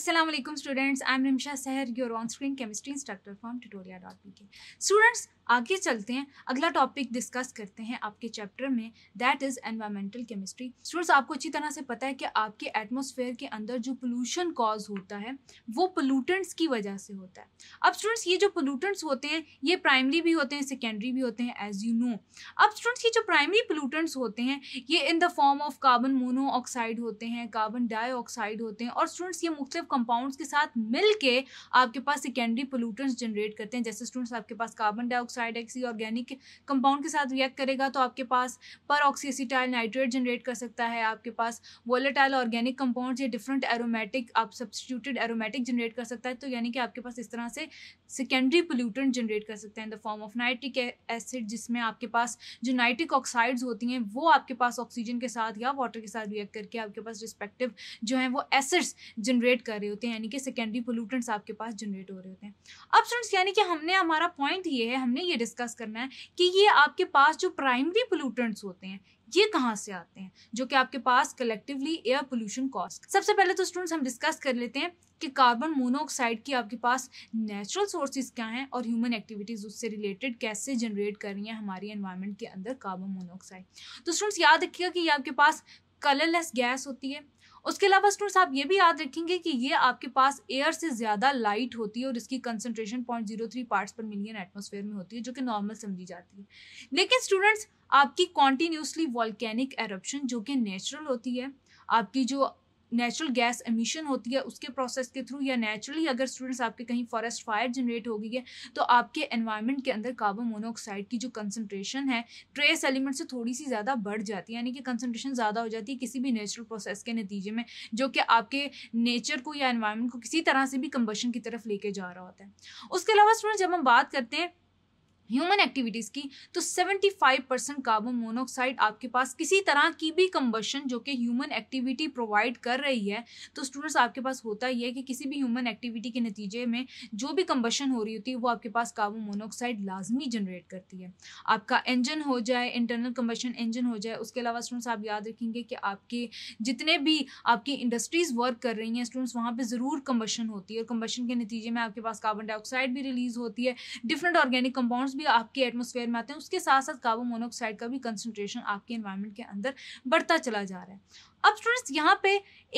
Aslam students I am Rimsha Sahar your on screen chemistry instructor from Tutoria dot P K students आगे चलते हैं अगला topic discuss करते हैं आपके चैप्टर में that is environmental chemistry students आपको अच्छी तरह से पता है कि आपके एटमोसफेयर के अंदर जो पोल्यूशन कॉज होता है वो पोलूटेंट्स की वजह से होता है अब स्टूडेंट्स ये जो पोलूटेंट्स होते हैं ये प्राइमरी भी होते हैं सेकेंडरी भी होते हैं एज यू नो अब स्टूडेंट्स ये जो प्राइमरी पोलूटेंट्स होते हैं ये in the form of carbon monoxide होते हैं कार्बन ऑक्साइड होते हैं और स्टूडेंट्स ये मुख्तु कंपाउंड्स के साथ मिलके आपके पास सेकेंडरी पोल्यूटेंट्स जनरेट करते हैं जैसे स्टूडेंट्स आपके पास कार्बन डाइऑक्साइड है किसी ऑर्गेनिक कंपाउंड के साथ रिएक्ट करेगा तो आपके पास पर ऑक्सीसीटाइल नाइट्रेट जनरेट कर सकता है आपके पास वोलेटाइल ऑर्गेनिक कंपाउंड्स या डिफरेंट एरोमेटिक आप सब्सटीट्यूटेड एरोमेटिक जनरेट कर सकता है तो यानी कि आपके पास इस तरह से सेकेंडरी पोल्यूटेंट जनरेट कर सकते हैं in the form of nitric acid जिसमें आपके पास जो नाइट्रिक ऑक्साइड्स होती हैं वो आपके पास ऑक्सीजन के साथ या वाटर के साथ रिएक्ट करके आपके पास रिस्पेक्टिव जो हैं वो एसिड्स जनरेट कर रहे होते हैं यानी कि सेकेंडरी पोल्यूटेंट्स आपके पास जनरेट हो रहे होते हैं अब स्टूडेंट्स यानी कि हमने हमारा पॉइंट ये है हमने ये डिस्कस करना है कि ये आपके पास जो प्राइमरी पोल्यूटेंट्स होते हैं ये कहाँ से आते हैं जो कि आपके पास कलेक्टिवली एयर पोल्यूशन कॉस्ट सबसे पहले तो स्टूडेंट्स हम डिस्कस कर लेते हैं कि कार्बन मोनोऑक्साइड की आपके पास नेचुरल सोर्सेज क्या हैं और ह्यूमन एक्टिविटीज़ उससे रिलेटेड कैसे जनरेट कर रही हैं हमारी एनवायरनमेंट के अंदर कार्बन मोनोऑक्साइड तो स्टूडेंट्स याद रखिएगा कि ये आपके पास कलरलेस गैस होती है उसके अलावा स्टूडेंट्स आप ये भी याद रखेंगे कि ये आपके पास एयर से ज़्यादा लाइट होती है और इसकी concentration point zero three parts पर मिलियन एटमोसफेयर में होती है जो कि नॉर्मल समझी जाती है लेकिन स्टूडेंट्स आपकी कॉन्टीन्यूसली वॉलकैनिक एरप्शन जो कि नेचुरल होती है आपकी जो नेचुरल गैस एमिशन होती है उसके प्रोसेस के थ्रू या नेचुरली अगर स्टूडेंट्स आपके कहीं फॉरेस्ट फायर जनरेट हो गई है तो आपके एनवायरनमेंट के अंदर कार्बन मोनोऑक्साइड की जो कंसनट्रेशन है ट्रेस एलिमेंट से थोड़ी सी ज़्यादा बढ़ जाती है यानी कि कंसनट्रेशन ज़्यादा हो जाती है किसी भी नेचुरल प्रोसेस के नतीजे में जो कि आपके नेचर को या एनवायरमेंट को किसी तरह से भी कंबशन की तरफ लेके जा रहा होता है उसके अलावा स्टूडेंट जब हम बात करते हैं ह्यूमन एक्टिविटीज की तो 75 परसेंट कार्बन मोनोऑक्साइड आपके पास किसी तरह की भी कंबशन जो कि ह्यूमन एक्टिविटी प्रोवाइड कर रही है तो स्टूडेंट्स आपके पास होता ही है कि किसी भी ह्यूमन एक्टिविटी के नतीजे में जो भी कंबशन हो रही होती है वो आपके पास कार्बन मोनोऑक्साइड लाजमी जनरेट करती है आपका इंजन हो जाए इंटरनल कंबशन इंजन हो जाए उसके अलावा स्टूडेंट्स आप याद रखेंगे कि आपके जितने भी आपकी इंडस्ट्रीज़ वर्क कर रही हैं स्टूडेंट्स वहाँ पर ज़रूर कंबशन होती है और कंबशन के नतीजे में आपके पास कार्बन डाइऑक्साइड भी रिलीज़ होती है डिफरेंट ऑर्गेनिक कंपाउंड्स भी आपके एटमोसफेयर में आते हैं उसके साथ साथ कार्बन मोनोऑक्साइड का भी कंसनट्रेशन आपके इन्वायरमेंट के अंदर बढ़ता चला जा रहा है अब स्टूडेंट्स यहाँ पे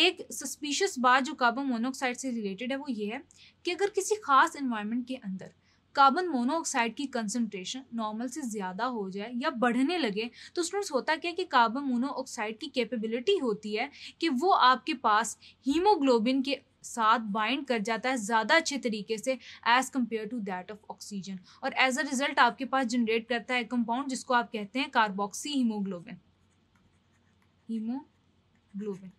एक सस्पिशियस बात जो कार्बन मोनोऑक्साइड से रिलेटेड है वो ये है कि अगर किसी खास इन्वायरमेंट के अंदर कार्बन मोनोऑक्साइड की कंसनट्रेशन नॉर्मल से ज़्यादा हो जाए या बढ़ने लगे तो स्टूडेंट्स होता क्या है कि कार्बन मोनोऑक्साइड की कैपेबिलिटी होती है कि वो आपके पास हीमोग्लोबिन के साथ बाइंड कर जाता है ज़्यादा अच्छे तरीके से as compared to that of oxygen और एज अ रिज़ल्ट आपके पास जनरेट करता है कंपाउंड जिसको आप कहते हैं कार्बोक्सी हीमोग्लोबिन हीमोग्लोबिन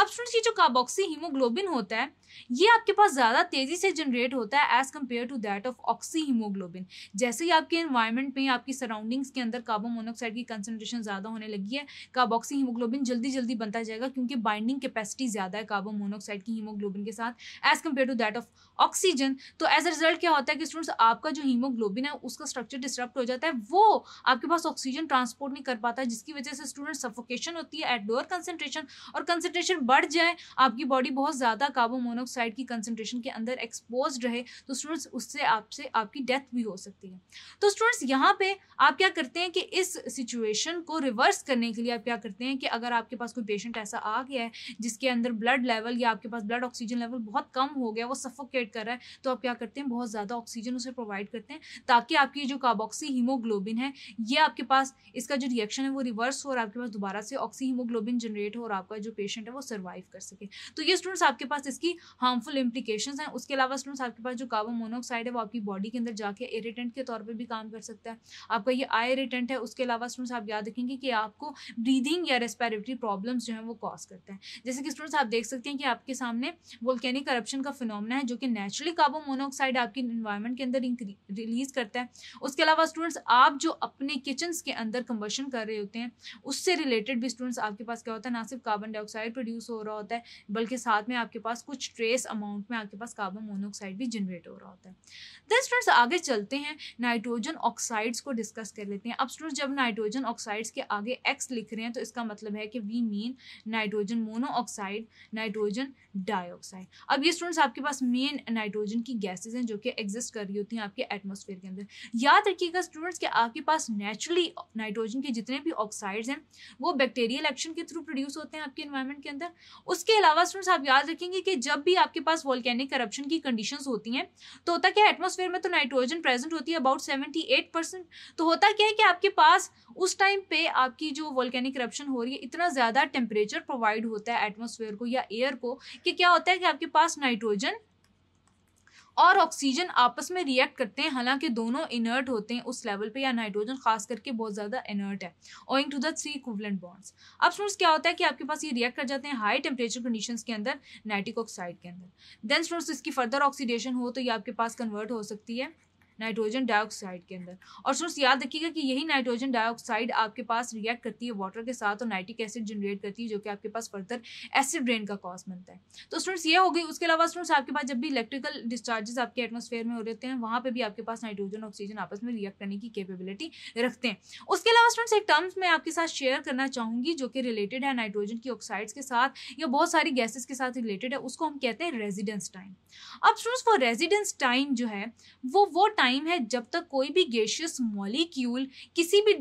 अब स्टूडेंट्स ये जो कार्बोक्सी हीमोग्लोबिन होता है ये आपके पास ज़्यादा तेज़ी से जनरेट होता है as compared to that of oxy haemoglobin जैसे ही आपके इन्वायरमेंट में आपकी सराउंडिंग्स के अंदर कार्बन मोनोऑक्साइड की कंसनट्रेशन ज़्यादा होने लगी है कार्बोक्सी हीमोग्लोबिन जल्दी जल्दी बनता जाएगा क्योंकि बाइंडिंग कैपेसिटी ज़्यादा है कार्बन मोनोऑक्साइड की हीमोग्लोबिन के साथ as compared to that of oxygen तो एज अ रिजल्ट क्या होता है कि स्टूडेंट्स आपका जो हीमोग्लोबिन है उसका स्ट्रक्चर डिस्टर्ब हो जाता है वो आपके पास ऑक्सीजन ट्रांसपोर्ट नहीं कर पाता जिसकी वजह से स्टूडेंट सफोकेशन होती है एट लोअर कंसेंट्रेशन और कंसेंट्रेशन बढ़ जाए आपकी बॉडी बहुत ज़्यादा कार्बन मोनोऑक्साइड की कंसनट्रेशन के अंदर एक्सपोज रहे तो स्टूडेंट्स उससे आपसे आपकी डेथ भी हो सकती है तो स्टूडेंट्स यहाँ पे आप क्या करते हैं कि इस सिचुएशन को रिवर्स करने के लिए आप क्या करते हैं कि अगर आपके पास कोई पेशेंट ऐसा आ गया है जिसके अंदर ब्लड लेवल या आपके पास ब्लड ऑक्सीजन लेवल बहुत कम हो गया वो सफोकेट कर रहा है तो आप क्या करते हैं बहुत ज़्यादा ऑक्सीजन उसे प्रोवाइड करते हैं ताकि आपकी जो कार्बोक्सी हीमोग्लोबिन है ये आपके पास इसका जो रिएक्शन है वो रिवर्स हो और आपके पास दोबारा से ऑक्सी हीमोग्लोबिन जनरेट हो और आपका जो पेशेंट है वो सर्वाइव कर सके तो ये स्टूडेंट्स आपके पास इसकी हार्मफुल इम्प्लीकेशन हैं उसके अलावा स्टूडेंट्स आपके पास जो कार्बन मोनोऑक्साइड है वो आपकी बॉडी के अंदर जाके इरीटेंट के तौर पर भी काम कर सकता है आपका ये आई इरीटेंट है उसके अलावा स्टूडेंट्स आप याद रखेंगे कि आपको ब्रीदिंग या रेस्पायरेटरी प्रॉब्लम्स जो है वो कॉज करते हैं जैसे कि स्टूडेंट्स आप देख सकते हैं कि आपके सामने वोल्केनिक करप्शन का फिनोमना है जो कि नेचुरली कार्बन मोनोऑक्साइड आपकी इन्वायरमेंट के अंदर रिलीज करता है उसके अलावा स्टूडेंट्स आप जो अपने किचन के अंदर कंबर्शन कर रहे होते हैं उससे रिलेटेड भी स्टूडेंट्स आपके पास क्या होता है ना सिर्फ कार्बन डाइऑक्साइड प्रोड्यूस प्रोड्यूस हो रहा होता है बल्कि साथ में आपके पास कुछ ट्रेस अमाउंट में आपके पास कार्बन मोनोऑक्साइड भी जनरेट हो रहा होता है देन स्टूडेंट्स आगे चलते हैं नाइट्रोजन ऑक्साइड्स को डिस्कस कर लेते हैं अब स्टूडेंट्स जब नाइट्रोजन ऑक्साइड्स के आगे एक्स लिख रहे हैं तो इसका मतलब है कि we mean nitrogen monoxide nitrogen dioxide अब ये स्टूडेंट्स आपके पास मेन नाइट्रोजन की गैसेज हैं जो कि एग्जिस्ट कर रही होती हैं आपके एटमोसफेयर के अंदर याद रखिएगा स्टूडेंट्स कि आपके पास नेचुरली नाइट्रोजन के जितने भी ऑक्साइड्स हैं वो बैक्टीरियल एक्शन के थ्रू प्रोड्यूस होते हैं आपके इन्वायरमेंट के अंदर उसके अलावा स्टूडेंट्स आप याद रखेंगे कि जब भी आपके पास वॉल्केनिक करप्शन की कंडीशन होती हैं तो होता क्या है एटमोसफेयर में तो नाइट्रोजन प्रेजेंट होती है अबाउट सेवेंटी एट परसेंट तो होता क्या है कि आपके पास उस टाइम पे आपकी जो वॉल्केनिक करप्शन हो रही है इतना ज़्यादा टेम्परेचर प्रोवाइड होता है एटमोसफेयर को या एयर को कि क्या होता है कि आपके पास नाइट्रोजन और ऑक्सीजन आपस में रिएक्ट करते हैं हालांकि दोनों इनर्ट होते हैं उस लेवल पे या नाइट्रोजन खास करके बहुत ज़्यादा इनर्ट है owing to the three equivalent bonds अब स्टूडेंट्स क्या होता है कि आपके पास ये रिएक्ट कर जाते हैं हाई टेम्परेचर कंडीशन के अंदर नाइट्रिक ऑक्साइड के अंदर देन स्टूडेंट्स इसकी फर्दर ऑक्सीडेशन हो तो ये आपके पास कन्वर्ट हो सकती है नाइट्रोजन डाइऑक्साइड के अंदर और सोर्स याद रखिएगा कि यही नाइट्रोजन डाइऑक्साइड आपके पास रिएक्ट करती है वाटर के साथ और नाइट्रिक एसिड जनरेट करती है जो कि आपके पास फर्दर एसिड रेन का कॉज बनता है तो स्टूडेंट्स ये हो गई उसके अलावा स्टूडेंट्स आपके पास जब भी इलेक्ट्रिकल डिस्चार्जेस आपके एटमोसफेयर में हो रहते हैं वहाँ पर भी आपके पास नाइट्रोजन ऑक्सीजन आपस में रिएक्ट करने की केपेबिलिटी रखते हैं उसके अलावा स्टूडेंट्स एक टर्म्स मैं आपके साथ शेयर करना चाहूँगी जो कि रिलेटेड है नाइट्रोजन की ऑक्साइड्स के साथ या बहुत सारी गैसेज के साथ रिलेटेड है उसको हम कहते हैं रेजिडेंस टाइम अब स्टूडेंट्स वो रेजिडेंस टाइम जो है वो वो टाइम टाइम है जब तक कोई भी गेशियस मॉलिक्यूल किसी भी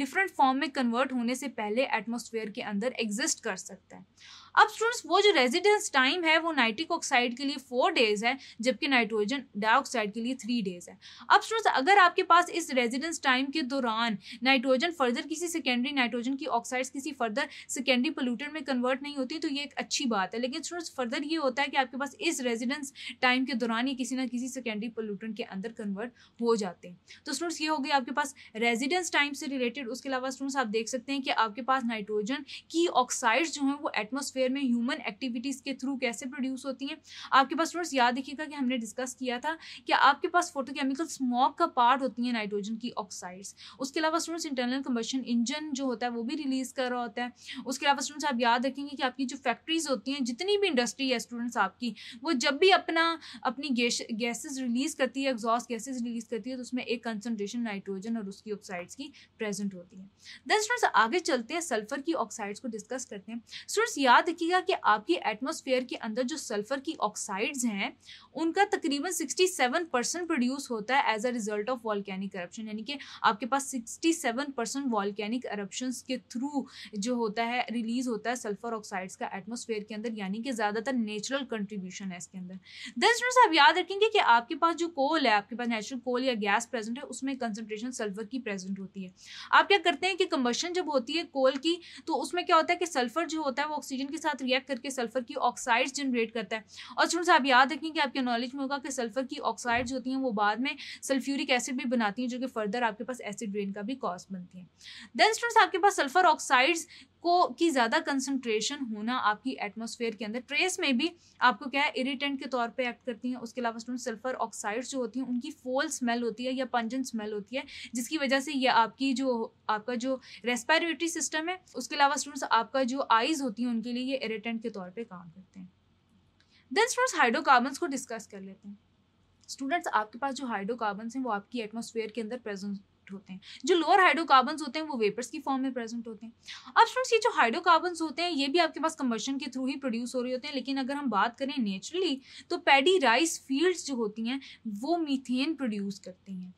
डिफरेंट फॉर्म में कन्वर्ट होने से पहले एटमोसफेयर के अंदर एग्जिस्ट कर सकता है अब स्टूडेंट्स वो जो रेजिडेंस टाइम है वो नाइट्रिक ऑक्साइड के लिए फोर डेज है जबकि नाइट्रोजन डाइऑक्साइड के लिए थ्री डेज है अब स्टूडेंट्स अगर आपके पास इस रेजिडेंस टाइम के दौरान नाइट्रोजन फर्दर किसी सेकेंडरी नाइट्रोजन की ऑक्साइड्स किसी फर्दर सेकेंडरी पोल्यूटेड में कन्वर्ट नहीं होती तो ये एक अच्छी बात है लेकिन स्टूडेंट्स फर्दर ये होता है कि आपके पास इस रेजिडेंस टाइम के दौरान ये किसी ना किसी सेकेंडरी पोल्यूटेंट के अंदर कन्वर्ट कन्वर्ट हो जाते हैं तो स्टूडेंट्स ये हो गई आपके पास रेजिडेंस टाइम से रिलेटेड उसके अलावा स्टूडेंट्स आप देख सकते हैं कि आपके पास नाइट्रोजन की ऑक्साइड जो हैं वो एटमोसफेयर में ह्यूमन एक्टिविटीज़ के थ्रू कैसे प्रोड्यूस होती हैं आपके पास स्टूडेंट्स याद रखिएगा कि हमने डिस्कस किया था कि आपके पास फोटोकेमिकल स्मॉक का पार्ट होती है नाइट्रोजन की ऑक्साइड्स उसके अलावा स्टूडेंट्स इंटरनल कम्बशन इंजन जो होता है वो भी रिलीज़ कर रहा होता है उसके अलावा स्टूडेंट्स आप याद रखेंगे कि आपकी जो फैक्ट्रीज होती हैं जितनी भी इंडस्ट्री है स्टूडेंट्स आपकी वो जब भी अपना अपनी गैसेस रिलीज़ करती है एग्जॉस्ट गैसेज रिलीज करती है तो उसमें एक कंसनट्रेशन नाइट्रोजन और उसकी ऑक्साइड्स की प्रेजेंट होती है देन स्टूडेंट्स आगे चलते हैं सल्फर की ऑक्साइड्स को डिस्कस करते हैं स्टूडेंट्स याद रखिएगा कि आपकी एटमोसफेयर के अंदर जो सल्फर की ऑक्साइड्स हैं उनका तकरीबन 67 परसेंट प्रोड्यूस होता है as a result of volcanic corruption यानी कि आपके पास sixty seven percent volcanic corruption के थ्रू जो होता है रिलीज होता है सल्फर ऑक्साइड्स का एटमोसफेयर के अंदर यानी कि ज़्यादातर नेचुरल कंट्रीब्यूशन है इसके अंदर देन स्टूडेंट्स आप याद रखेंगे कि आपके पास जो कोल है आपके पास नेचुरल कोल या गैस प्रेजेंट है उसमें कंसनट्रेशन सल्फर की प्रेजेंट होती है आप क्या करते हैं कि कम्बशन जब होती है कोल की तो उसमें क्या होता है कि सल्फर जो होता है वो ऑक्सीजन के साथ रिएक्ट करके सल्फर की ऑक्साइड जनरेट करता है और स्टूडेंट्स आप याद रखें कि आपके नॉलेज में होगा कि सल्फर की ऑक्साइड्स होती हैं वो बाद में सल्फ्यूरिक एसिड भी बनाती हैं जो कि फर्दर आपके पास एसिड रेन का भी कॉज बनती है देन स्टूडेंट्स आपके पास सल्फर ऑक्साइड्स को की ज़्यादा कंसनट्रेशन होना आपकी एटमोसफेयर के अंदर ट्रेस में भी आपको क्या है इरीटेंट के तौर पे एक्ट करती हैं उसके अलावा स्टूडेंट सल्फर ऑक्साइड्स जो होती हैं उनकी फोल स्मेल होती है या पंजन स्मेल होती है जिसकी वजह से ये आपकी जो आपका जो रेस्पायरेटरी सिस्टम है उसके अलावा स्टूडेंट्स आपका जो आइज़ होती हैं उनके लिए ये इरेटेंट के तौर पर काम करते हैं देन स्टूडेंट्स हाइड्रोकार्बन्स को डिस्कस कर लेते हैं स्टूडेंट्स आपके पास जो हाइड्रोकार्बन्स हैं वो आपकी एटमोसफेयर के अंदर प्रेजेंट प्रेजेंट होते हैं जो लोअर हाइड्रोकार्बन होते हैं वो वेपर्स की फॉर्म में प्रेजेंट होते हैं अब फ्रेंड्स ये जो हाइड्रोकार्बन होते हैं ये भी आपके पास कम्बर्शन के थ्रू ही प्रोड्यूस हो रहे होते हैं लेकिन अगर हम बात करें नेचुरली तो पेडी राइस फील्ड्स जो होती हैं वो मीथेन प्रोड्यूस करती हैं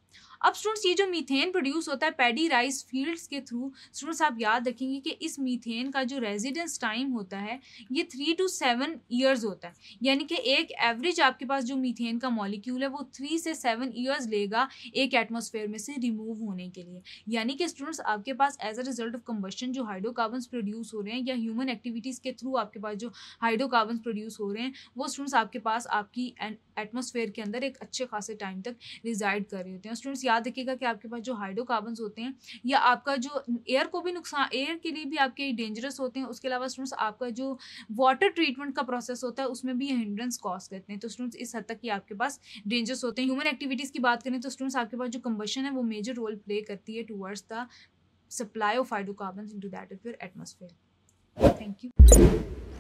अब स्टूडेंट्स ये जो मीथेन प्रोड्यूस होता है पैडी राइस फील्ड्स के थ्रू स्टूडेंट्स आप याद रखेंगे कि इस मीथेन का जो रेजिडेंस टाइम होता है ये थ्री टू सेवन ईयर्स होता है यानी कि एक एवरेज आपके पास जो मीथेन का मॉलिक्यूल है वो थ्री से सेवन ईयर्स लेगा एक एटमोसफेयर में से रिमूव होने के लिए यानी कि स्टूडेंट्स आपके पास as a result of combustion जो हाइड्रोकार्बन प्रोड्यूस हो रहे हैं या ह्यूमन एक्टिविटीज़ के थ्रू आपके पास जो हाइड्रोकार्बन प्रोड्यूस हो रहे हैं वो स्टूडेंट्स आपके पास आपकी एटमोसफेयर के अंदर एक अच्छे खासे टाइम तक रिजाइड कर रहे होते हैं स्टूडेंट्स याद रखिएगा कि आपके पास जो हाइड्रोकार्बन होते हैं या आपका जो एयर को भी नुकसान एयर के लिए भी आपके डेंजरस होते हैं उसके अलावा स्टूडेंट्स आपका जो वाटर ट्रीटमेंट का प्रोसेस होता है उसमें भी हिंड्रेंस कॉज करते हैं तो स्टूडेंट्स इस हद तक ये आपके पास डेंजरस होते हैं ह्यूमन एक्टिविटीज़ की बात करें तो स्टूडेंट्स आपके पास जो कम्बशन है वो मेजर रोल प्ले करती है towards the in to that of your atmosphere thank you